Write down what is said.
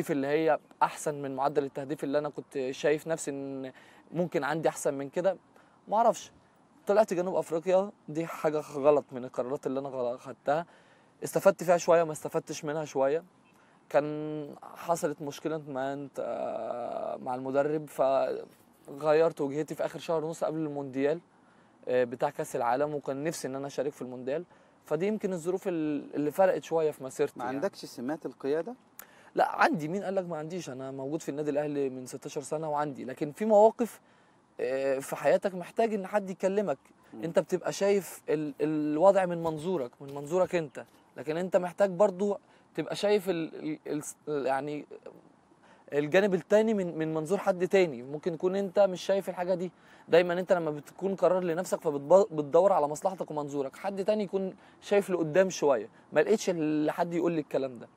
التهديف اللي هي احسن من معدل التهديف اللي انا كنت شايف نفسي ان ممكن عندي احسن من كده ما اعرفش طلعت جنوب افريقيا دي حاجه غلط من القرارات اللي انا خدتها استفدت فيها شويه ما استفدتش منها شويه كان حصلت مشكله مع آه، مع المدرب فغيرت وجهتي في اخر شهر ونص قبل المونديال آه، بتاع كاس العالم وكان نفسي ان انا اشارك في المونديال فدي يمكن الظروف اللي فرقت شويه في مسيرتي ما يعني. عندكش سمات القياده لا عندي مين قال لك ما عنديش انا موجود في النادي الاهلي من 16 سنه وعندي لكن في مواقف آه، في حياتك محتاج ان حد يكلمك م. انت بتبقى شايف الوضع من منظورك من منظورك انت لكن انت محتاج برضو تبقى شايف الـ الـ يعني الجانب الثاني من من منظور حد تاني ممكن يكون انت مش شايف الحاجه دي دايما انت لما بتكون قرار لنفسك فبتدور على مصلحتك ومنظورك حد تاني يكون شايف لقدام شويه ما لقيتش حد يقول لي الكلام ده